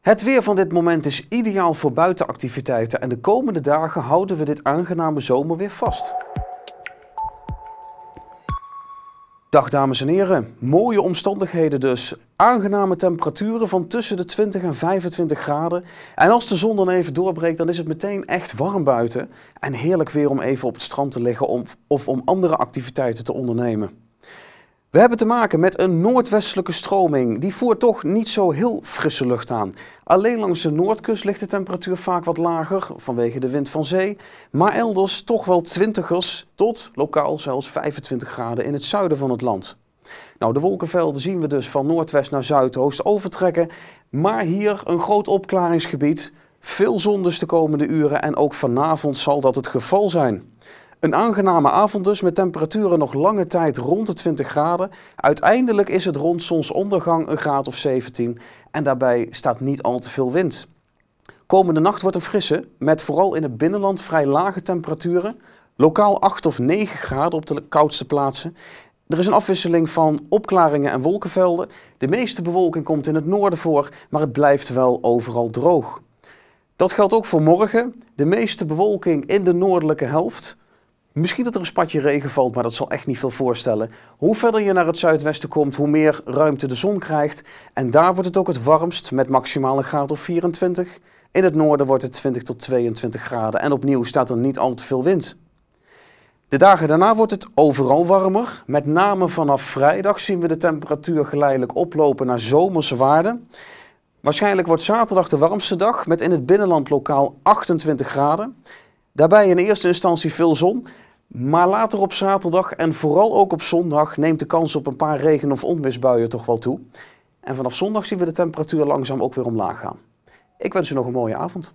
Het weer van dit moment is ideaal voor buitenactiviteiten en de komende dagen houden we dit aangename zomer weer vast. Dag dames en heren, mooie omstandigheden dus. Aangename temperaturen van tussen de 20 en 25 graden. En als de zon dan even doorbreekt, dan is het meteen echt warm buiten. En heerlijk weer om even op het strand te liggen of om andere activiteiten te ondernemen. We hebben te maken met een noordwestelijke stroming. Die voert toch niet zo heel frisse lucht aan. Alleen langs de noordkust ligt de temperatuur vaak wat lager vanwege de wind van zee. Maar elders toch wel 20 tot lokaal zelfs 25 graden in het zuiden van het land. Nou, de wolkenvelden zien we dus van noordwest naar zuidoost overtrekken. Maar hier een groot opklaringsgebied. Veel zon dus de komende uren en ook vanavond zal dat het geval zijn. Een aangename avond dus met temperaturen nog lange tijd rond de 20 graden. Uiteindelijk is het rond zonsondergang een graad of 17 en daarbij staat niet al te veel wind. Komende nacht wordt een frisse, met vooral in het binnenland vrij lage temperaturen. Lokaal 8 of 9 graden op de koudste plaatsen. Er is een afwisseling van opklaringen en wolkenvelden. De meeste bewolking komt in het noorden voor, maar het blijft wel overal droog. Dat geldt ook voor morgen. De meeste bewolking in de noordelijke helft. Misschien dat er een spatje regen valt, maar dat zal echt niet veel voorstellen. Hoe verder je naar het zuidwesten komt, hoe meer ruimte de zon krijgt. En daar wordt het ook het warmst, met maximaal een graad of 24. In het noorden wordt het 20 tot 22 graden en opnieuw staat er niet al te veel wind. De dagen daarna wordt het overal warmer. Met name vanaf vrijdag zien we de temperatuur geleidelijk oplopen naar zomerse waarden. Waarschijnlijk wordt zaterdag de warmste dag met in het binnenland lokaal 28 graden. Daarbij in eerste instantie veel zon, maar later op zaterdag en vooral ook op zondag neemt de kans op een paar regen- of onmisbuien toch wel toe. En vanaf zondag zien we de temperatuur langzaam ook weer omlaag gaan. Ik wens u nog een mooie avond.